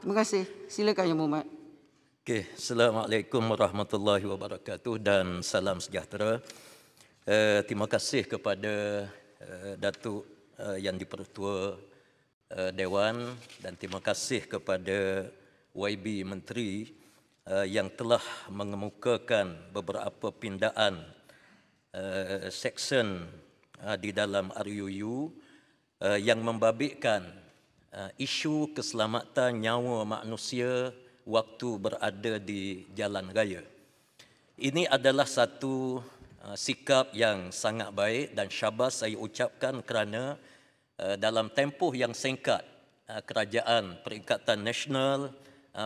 Terima kasih. Silakan Yang Muhammad. Okay. Assalamualaikum warahmatullahi wabarakatuh dan salam sejahtera. Eh, terima kasih kepada eh, Datuk eh, Yang Dipertua eh, Dewan dan terima kasih kepada YB Menteri eh, yang telah mengemukakan beberapa pindaan eh, seksyen eh, di dalam RUU eh, yang membabitkan Uh, isu keselamatan nyawa manusia waktu berada di jalan raya. Ini adalah satu uh, sikap yang sangat baik dan syabas saya ucapkan kerana uh, dalam tempoh yang singkat kerajaan perikatan nasional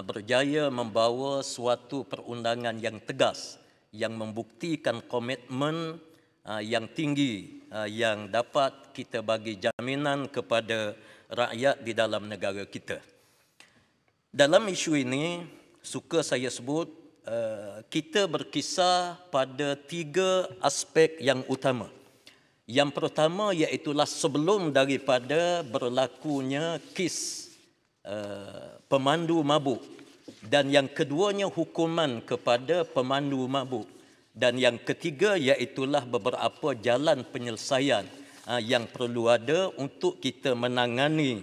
berjaya membawa suatu perundangan yang tegas yang membuktikan komitmen yang tinggi yang dapat kita bagi jaminan kepada rakyat di dalam negara kita. Dalam isu ini, suka saya sebut eh, kita berkisar pada tiga aspek yang utama. Yang pertama ialah sebelum daripada berlakunya kes eh, pemandu mabuk dan yang keduanya hukuman kepada pemandu mabuk dan yang ketiga ialah beberapa jalan penyelesaian Ah, yang perlu ada untuk kita menangani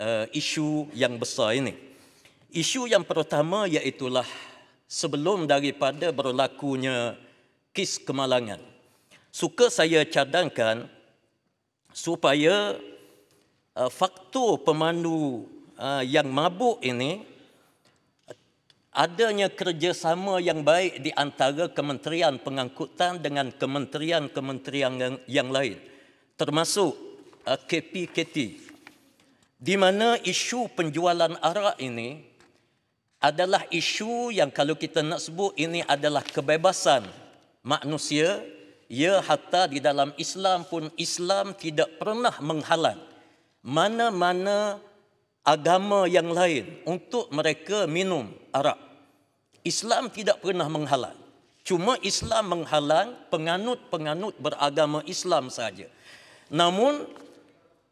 ah, isu yang besar ini. Isu yang pertama ialah sebelum daripada berlakunya kes kemalangan. Suka saya cadangkan supaya ah, faktor pemandu yang mabuk ini adanya kerjasama yang baik di antara Kementerian Pengangkutan dengan kementerian-kementerian yang lain termasuk uh, KPKT di mana isu penjualan arak ini adalah isu yang kalau kita nak sebut ini adalah kebebasan manusia ya hatta di dalam Islam pun Islam tidak pernah menghalang mana-mana agama yang lain untuk mereka minum arak Islam tidak pernah menghalang cuma Islam menghalang penganut-penganut beragama Islam saja Namun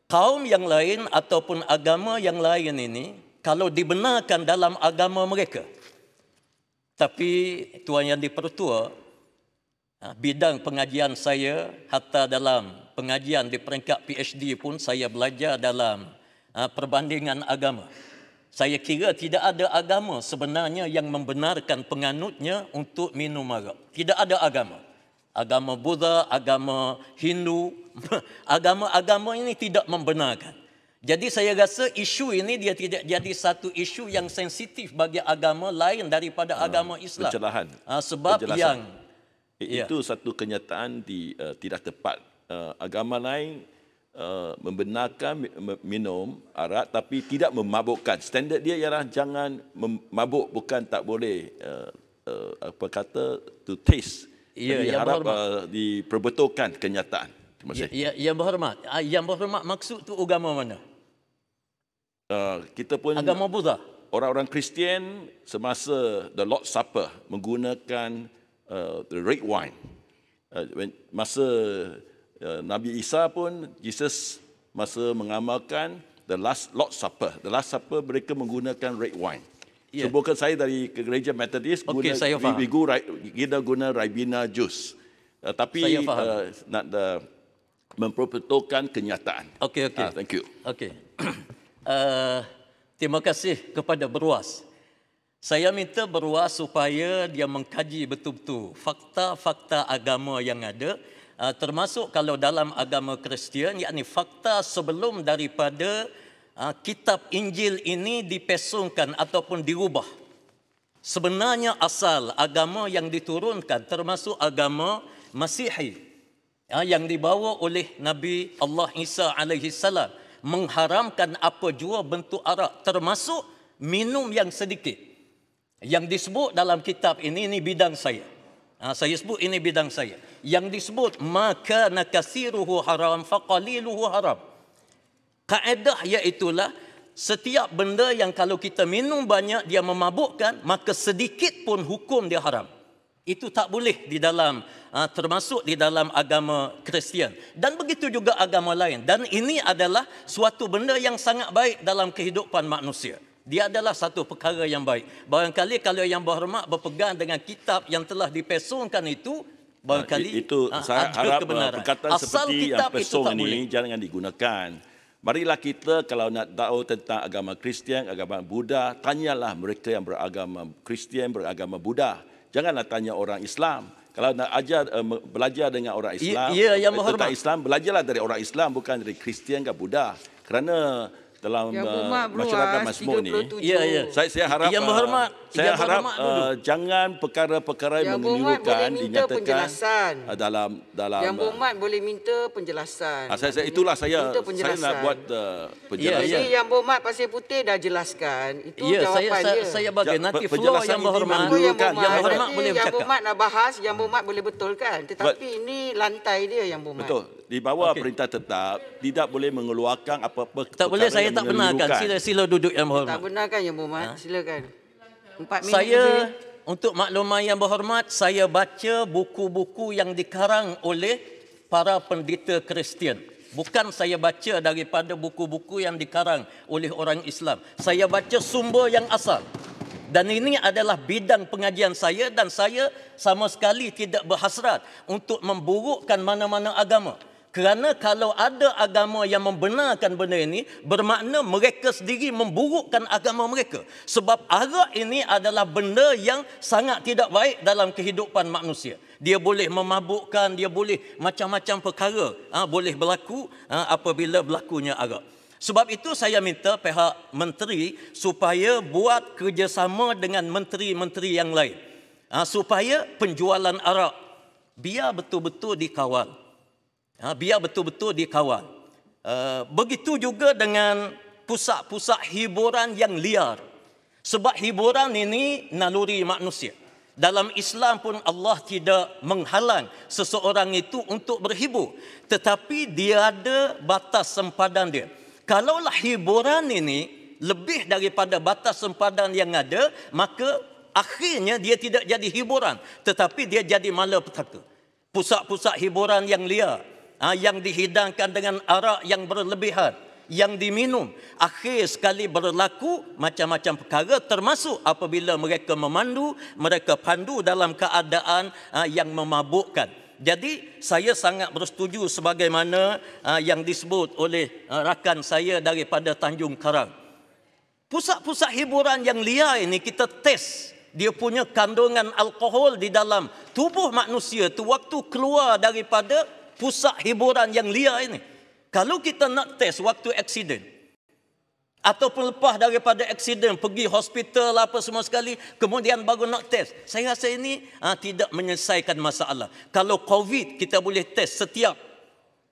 kaum yang lain ataupun agama yang lain ini kalau dibenarkan dalam agama mereka. Tapi tuan yang dipertua ha, bidang pengajian saya hatta dalam pengajian di peringkat PhD pun saya belajar dalam ha, perbandingan agama. Saya kira tidak ada agama sebenarnya yang membenarkan penganutnya untuk minum arak. Tidak ada agama agama Buddha, agama Hindu, agama-agama ini tidak membenarkan. Jadi saya rasa isu ini dia tidak jadi satu isu yang sensitif bagi agama lain daripada uh, agama Islam. Pencelahan. Uh, ah, sebab penjelasan. yang It, yeah. itu satu kenyataan di uh, tidak tepat. Uh, agama lain Uh, membenarkan minum arak tapi tidak memabukkan. Standard dia ialah jangan memabuk bukan tak boleh uh, uh, apa kata to taste. Ya, yang harap berhormat. Uh, diperbetulkan kenyataan. Terima ya, kasih. Ya, ya, yang berhormat. Ah, yang berhormat maksud tu agama mana? Uh, kita pun agama Buddha. Orang-orang Kristian semasa the Lord Supper menggunakan uh, the red wine. Uh, when, masa uh, Nabi Isa pun Jesus masa mengamalkan the last Lord Supper. The Last Supper mereka menggunakan red wine yeah. Sumbukan saya dari gereja Methodist okay, guna saya faham. We, we go right, kita guna Ribena juice. Uh, tapi saya faham. Uh, not the uh, memperbetulkan kenyataan. Okay, okay, Uh, thank you. Okay, Uh, terima kasih kepada Beruas. Saya minta Beruas supaya dia mengkaji betul-betul fakta-fakta agama yang ada uh, termasuk kalau dalam agama Kristian iaitu fakta sebelum daripada Ah, kitab Injil ini dipesungkan ataupun diubah. Sebenarnya asal agama yang diturunkan termasuk agama Masihi ah, yang dibawa oleh Nabi Allah Isa alaihi salam mengharamkan apa jua bentuk arak termasuk minum yang sedikit. Yang disebut dalam kitab ini ini bidang saya. Ah, saya sebut ini bidang saya. Yang disebut maka nakasiruhu haram faqaliluhu haram. Kaedah iaitulah setiap benda yang kalau kita minum banyak dia memabukkan maka sedikit pun hukum dia haram. Itu tak boleh di dalam ah, termasuk di dalam agama Kristian dan begitu juga agama lain dan ini adalah suatu benda yang sangat baik dalam kehidupan manusia. Dia adalah satu perkara yang baik. Barangkali kalau yang berhormat berpegang dengan kitab yang telah dipesongkan itu barangkali nah, itu ah, saya harap ah, kebenaran. perkataan Asal seperti kitab yang pesong ini boleh. jangan digunakan. Marilah kita kalau nak tahu tentang agama Kristian, agama Buddha, tanyalah mereka yang beragama Kristian, beragama Buddha. Janganlah tanya orang Islam. Kalau nak ajar eh, belajar dengan orang Islam, ya, ya, yang tentang Islam, belajarlah dari orang Islam bukan dari Kristian ke Buddha. Kerana dalam ya, uh, masyarakat masmuk ni. Ya, ya. Saya, saya harap... Yang eh, saya harap uh, jangan perkara-perkara yang mengelirukan dinyatakan eh, dalam dalam Yang Berhormat uh, boleh minta penjelasan. Uh, saya, saya itulah saya saya nak buat uh, penjelasan. Yeah, Jadi yeah. Yang Berhormat Pasir Putih dah jelaskan itu yeah, jawapan saya, dia. saya saya nanti floor yang Berhormat yang Berhormat yang Berhormat boleh yang bercakap. Yang nak bahas Yang Berhormat boleh betulkan tetapi But, ini lantai dia Yang Berhormat. Betul. Di bawah okay. perintah tetap tidak boleh mengeluarkan apa-apa. Tak boleh saya tak benarkan. Sila sila duduk Yang Berhormat. Tak benarkan Yang Berhormat. Ha? Silakan minit saya lebih. untuk makluman yang berhormat saya baca buku-buku yang dikarang oleh para pendeta Kristian bukan saya baca daripada buku-buku yang dikarang oleh orang Islam saya baca sumber yang asal dan ini adalah bidang pengajian saya dan saya sama sekali tidak berhasrat untuk memburukkan mana-mana agama kerana kalau ada agama yang membenarkan benda ini, bermakna mereka sendiri memburukkan agama mereka. Sebab arak ini adalah benda yang sangat tidak baik dalam kehidupan manusia. Dia boleh memabukkan, dia boleh macam-macam perkara ha, boleh berlaku ha, apabila berlakunya arak. Sebab itu saya minta pihak menteri supaya buat kerjasama dengan menteri-menteri yang lain. Ha, supaya penjualan arak biar betul-betul dikawal. Ha, biar betul-betul dikawal. Uh, eh, begitu juga dengan pusat-pusat hiburan yang liar. Sebab hiburan ini naluri manusia. Dalam Islam pun Allah tidak menghalang seseorang itu untuk berhibur. Tetapi dia ada batas sempadan dia. Kalaulah hiburan ini lebih daripada batas sempadan yang ada, maka akhirnya dia tidak jadi hiburan. Tetapi dia jadi malapetaka. Pusat-pusat hiburan yang liar. Ah, yang dihidangkan dengan arak yang berlebihan yang diminum akhir sekali berlaku macam-macam perkara termasuk apabila mereka memandu mereka pandu dalam keadaan ah, yang memabukkan jadi saya sangat bersetuju sebagaimana ah, yang disebut oleh rakan saya daripada Tanjung Karang pusat-pusat hiburan yang liar ini kita test dia punya kandungan alkohol di dalam tubuh manusia tu waktu keluar daripada pusat hiburan yang liar ini. Kalau kita nak test waktu aksiden, ataupun lepas daripada aksiden, pergi hospital apa semua sekali, kemudian baru nak test. Saya rasa ini ha, tidak menyelesaikan masalah. Kalau COVID, kita boleh test setiap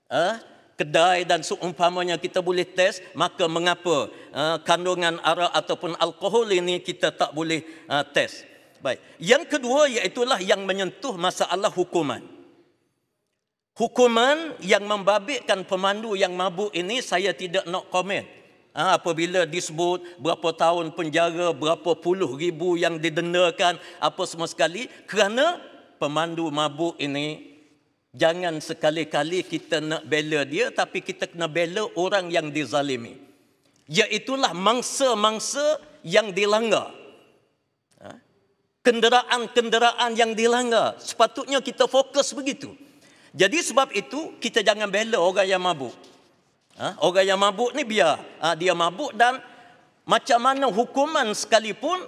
ha, kedai dan seumpamanya kita boleh test maka mengapa uh, kandungan arak ataupun alkohol ini kita tak boleh uh, test baik yang kedua iaitu yang menyentuh masalah hukuman Hukuman yang membabitkan pemandu yang mabuk ini saya tidak nak komen. Ha, apabila disebut berapa tahun penjara, berapa puluh ribu yang didendakan, apa semua sekali. Kerana pemandu mabuk ini, jangan sekali-kali kita nak bela dia, tapi kita kena bela orang yang dizalimi. Iaitulah mangsa-mangsa yang dilanggar. Ha, kenderaan-kenderaan yang dilanggar. Sepatutnya kita fokus begitu. Begitu. Jadi sebab itu kita jangan bela orang yang mabuk. Ha? Orang yang mabuk ni biar ha? dia mabuk dan macam mana hukuman sekalipun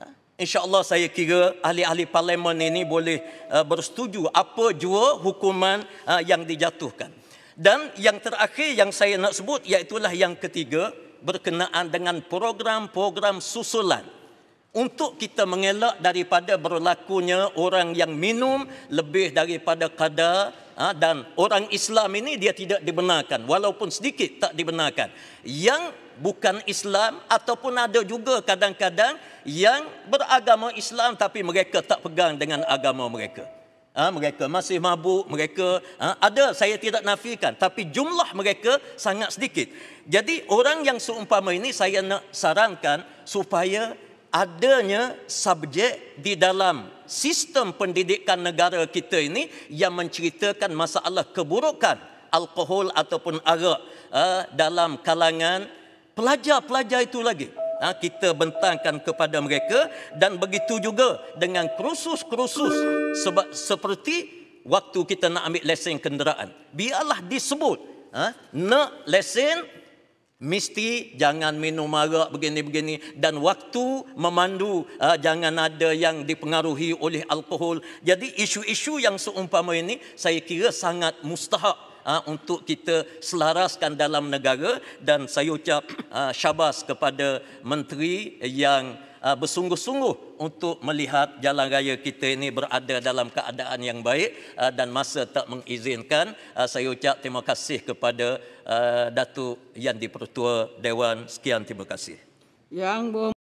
ha? insya-Allah saya kira ahli-ahli parlimen ini boleh uh, bersetuju apa jua hukuman uh, yang dijatuhkan. Dan yang terakhir yang saya nak sebut iaitulah yang ketiga berkenaan dengan program-program susulan untuk kita mengelak daripada berlakunya orang yang minum lebih daripada kadar ha, dan orang Islam ini dia tidak dibenarkan walaupun sedikit tak dibenarkan yang bukan Islam ataupun ada juga kadang-kadang yang beragama Islam tapi mereka tak pegang dengan agama mereka Ha, mereka masih mabuk, mereka ha, ada saya tidak nafikan tapi jumlah mereka sangat sedikit. Jadi orang yang seumpama ini saya nak sarankan supaya adanya subjek di dalam sistem pendidikan negara kita ini yang menceritakan masalah keburukan alkohol ataupun arak eh, dalam kalangan pelajar-pelajar itu lagi. Ah, kita bentangkan kepada mereka dan begitu juga dengan kursus-kursus seperti waktu kita nak ambil lesen kenderaan. Biarlah disebut ha, nak lesen Mesti jangan minum arak begini-begini dan waktu memandu uh, jangan ada yang dipengaruhi oleh alkohol. Jadi isu-isu yang seumpama ini saya kira sangat mustahak uh, untuk kita selaraskan dalam negara dan saya ucap uh, syabas kepada menteri yang Uh, bersungguh-sungguh untuk melihat jalan raya kita ini berada dalam keadaan yang baik uh, dan masa tak mengizinkan uh, saya ucap terima kasih kepada Datuk Yang di Pertua Dewan sekian terima kasih. Yang